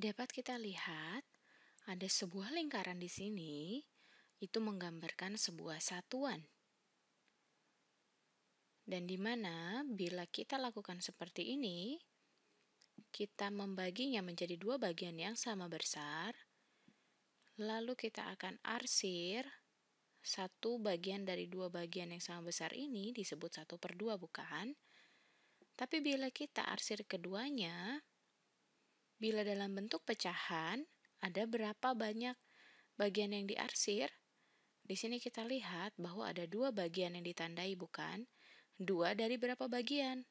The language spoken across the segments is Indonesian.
Dapat kita lihat ada sebuah lingkaran di sini itu menggambarkan sebuah satuan. Dan di mana bila kita lakukan seperti ini, kita membaginya menjadi dua bagian yang sama besar, lalu kita akan arsir satu bagian dari dua bagian yang sama besar ini disebut satu per dua bukan? Tapi bila kita arsir keduanya, Bila dalam bentuk pecahan, ada berapa banyak bagian yang diarsir? Di sini kita lihat bahwa ada dua bagian yang ditandai, bukan? Dua dari berapa bagian?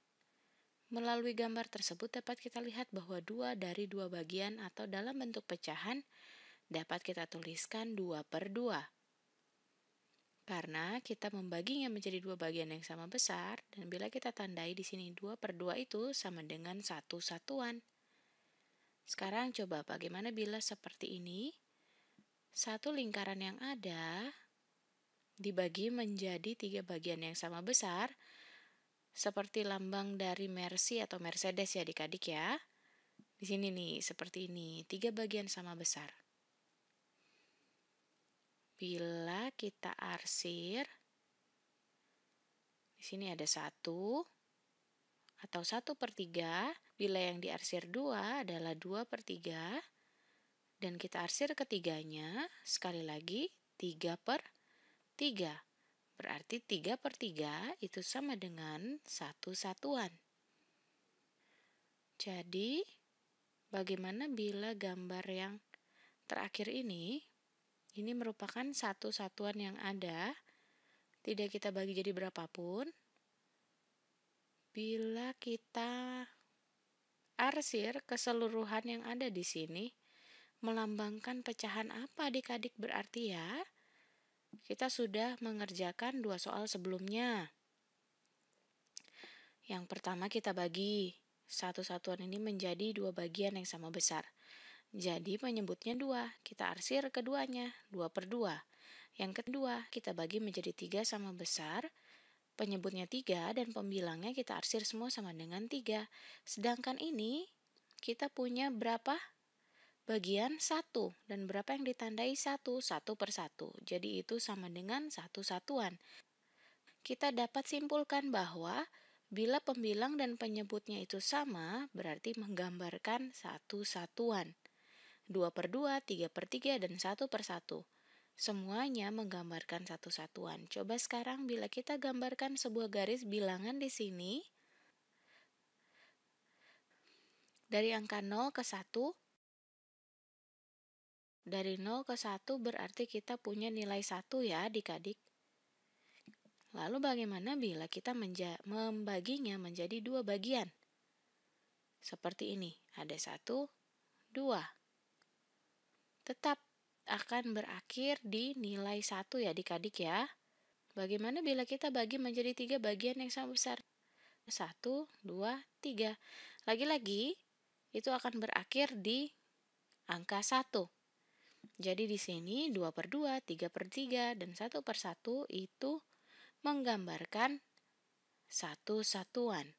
Melalui gambar tersebut dapat kita lihat bahwa dua dari dua bagian atau dalam bentuk pecahan dapat kita tuliskan dua per dua. Karena kita membaginya menjadi dua bagian yang sama besar, dan bila kita tandai di sini dua per dua itu sama dengan satu satuan. Sekarang coba bagaimana bila seperti ini? Satu lingkaran yang ada dibagi menjadi tiga bagian yang sama besar, seperti lambang dari Mercy atau Mercedes ya adik-adik ya. Di sini nih, seperti ini, tiga bagian sama besar. Bila kita arsir, di sini ada satu, atau 1 per 3, bila yang diarsir 2 adalah 2 per 3, dan kita arsir ketiganya, sekali lagi 3 per 3. Berarti 3 per 3 itu sama dengan 1 satuan. Jadi, bagaimana bila gambar yang terakhir ini, ini merupakan satu satuan yang ada, tidak kita bagi jadi berapapun, bila kita arsir keseluruhan yang ada di sini melambangkan pecahan apa adik-adik berarti ya? Kita sudah mengerjakan dua soal sebelumnya. Yang pertama kita bagi. Satu satuan ini menjadi dua bagian yang sama besar. Jadi menyebutnya dua, kita arsir keduanya, dua per dua. Yang kedua, kita bagi menjadi tiga sama besar, Penyebutnya tiga dan pembilangnya kita arsir semua sama dengan tiga. Sedangkan ini kita punya berapa? Bagian satu dan berapa yang ditandai satu satu per satu. Jadi itu sama dengan satu satuan. Kita dapat simpulkan bahwa bila pembilang dan penyebutnya itu sama, berarti menggambarkan satu satuan. 2 per 2, 3 per 3, dan 1 per 1. Semuanya menggambarkan satu satuan. Coba sekarang bila kita gambarkan sebuah garis bilangan di sini, dari angka 0 ke 1, dari 0 ke 1 berarti kita punya nilai 1 ya adik-adik. Lalu bagaimana bila kita menja membaginya menjadi dua bagian? Seperti ini, ada 1, 2. Tetap akan berakhir di nilai 1 ya adik-adik ya. Bagaimana bila kita bagi menjadi tiga bagian yang sama besar? 1, 2, 3. Lagi-lagi, itu akan berakhir di angka 1. Jadi di sini 2 per 2, 3 per 3, dan 1 per 1 itu menggambarkan satu satuan.